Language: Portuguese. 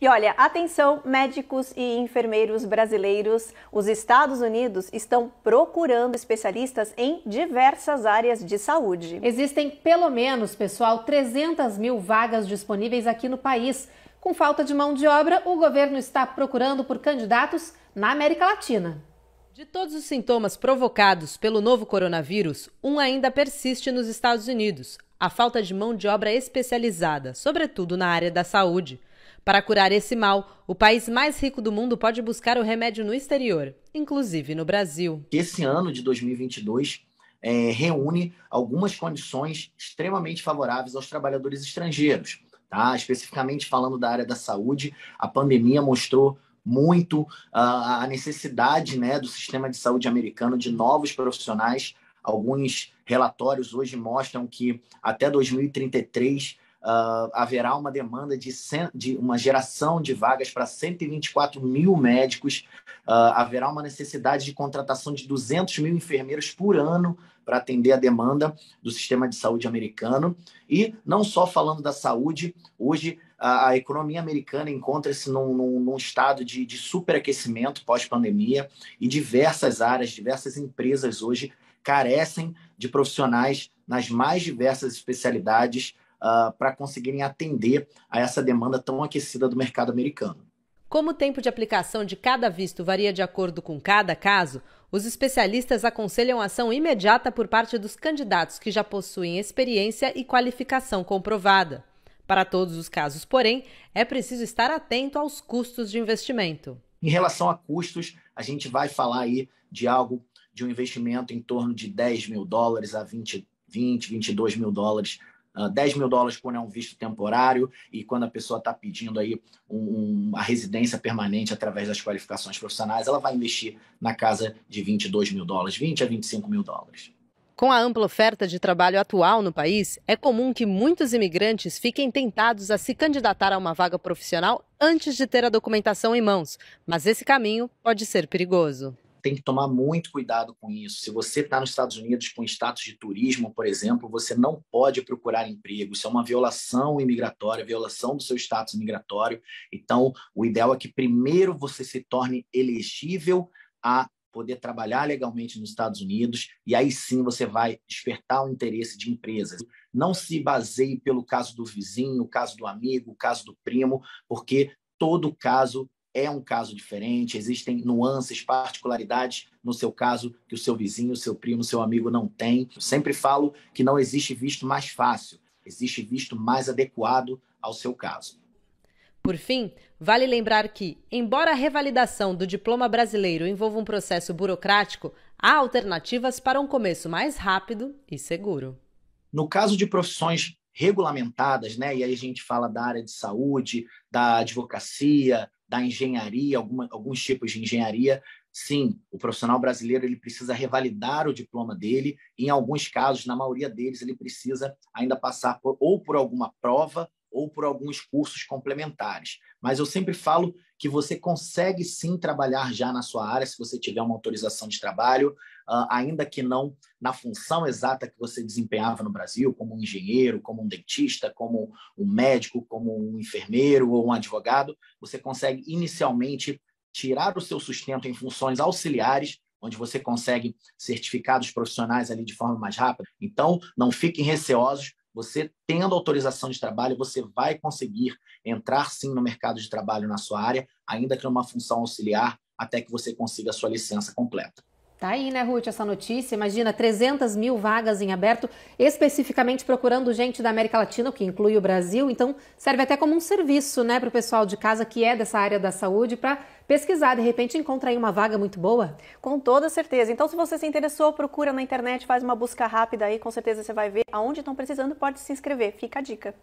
E olha, atenção, médicos e enfermeiros brasileiros, os Estados Unidos estão procurando especialistas em diversas áreas de saúde. Existem pelo menos, pessoal, 300 mil vagas disponíveis aqui no país. Com falta de mão de obra, o governo está procurando por candidatos na América Latina. De todos os sintomas provocados pelo novo coronavírus, um ainda persiste nos Estados Unidos: a falta de mão de obra especializada, sobretudo na área da saúde. Para curar esse mal, o país mais rico do mundo pode buscar o remédio no exterior, inclusive no Brasil. Esse ano de 2022 é, reúne algumas condições extremamente favoráveis aos trabalhadores estrangeiros. Tá? Especificamente falando da área da saúde, a pandemia mostrou muito uh, a necessidade né, do sistema de saúde americano de novos profissionais. Alguns relatórios hoje mostram que até 2033 uh, haverá uma demanda de, cent... de, uma geração de vagas para 124 mil médicos, uh, haverá uma necessidade de contratação de 200 mil enfermeiros por ano para atender a demanda do sistema de saúde americano. E não só falando da saúde, hoje a, a economia americana encontra-se num, num, num, estado de, de superaquecimento pós-pandemia e diversas áreas, diversas empresas hoje carecem de profissionais nas mais diversas especialidades uh, ah, para conseguirem atender a essa demanda tão aquecida do mercado americano. Como o tempo de aplicação de cada visto varia de acordo com cada caso, os especialistas aconselham ação imediata por parte dos candidatos que já possuem experiência e qualificação comprovada. Para todos os casos, porém, é preciso estar atento aos custos de investimento. Em relação a custos, a gente vai falar aí de algo de um investimento em torno de 10 mil dólares a 20, 20 22 mil dólares 10 ah, mil dólares quando é um visto temporário e quando a pessoa está pedindo aí um, uma residência permanente através das qualificações profissionais, ela vai investir na casa de 22 mil dólares, 20 a 25 mil dólares. Com a ampla oferta de trabalho atual no país, é comum que muitos imigrantes fiquem tentados a se candidatar a uma vaga profissional antes de ter a documentação em mãos, mas esse caminho pode ser perigoso tem que tomar muito cuidado com isso. Se você está nos Estados Unidos com status de turismo, por exemplo, você não pode procurar emprego. Isso é uma violação imigratória, violação do seu status migratório. Então, o ideal é que primeiro você se torne elegível a poder trabalhar legalmente nos Estados Unidos, e aí sim você vai despertar o interesse de empresas. Não se baseie pelo caso do vizinho, o caso do amigo, o caso do primo, porque todo caso é um caso diferente, existem nuances, particularidades no seu caso que o seu vizinho, o seu primo, o seu amigo não tem. Eu sempre falo que não existe visto mais fácil, existe visto mais adequado ao seu caso. Por fim, vale lembrar que, embora a revalidação do diploma brasileiro envolva um processo burocrático, há alternativas para um começo mais rápido e seguro. No caso de profissões regulamentadas, né? E aí a gente fala da área de saúde, da advocacia, da engenharia, alguma, alguns tipos de engenharia, sim, o profissional brasileiro ele precisa revalidar o diploma dele. em alguns casos, na maioria deles, ele precisa ainda passar por, ou por alguma prova ou por alguns cursos complementares. Mas eu sempre falo que você consegue sim trabalhar já na sua área, se você tiver uma autorização de trabalho, uh, ainda que não na função exata que você desempenhava no Brasil, como um engenheiro, como um dentista, como um médico, como um enfermeiro ou um advogado, você consegue inicialmente tirar o seu sustento em funções auxiliares onde você consegue certificados profissionais ali de forma mais rápida. Então, não fiquem receosos, você tendo autorização de trabalho, você vai conseguir entrar sim no mercado de trabalho na sua área, ainda que numa função auxiliar, até que você consiga a sua licença completa. Tá aí, né, Ruth, essa notícia. Imagina, 300 mil vagas em aberto, especificamente procurando gente da América Latina, o que inclui o Brasil. Então, serve até como um serviço, né, para o pessoal de casa que é dessa área da saúde, para pesquisar, de repente encontra aí uma vaga muito boa? Com toda certeza. Então, se você se interessou, procura na internet, faz uma busca rápida aí, com certeza você vai ver aonde estão precisando, pode se inscrever. Fica a dica.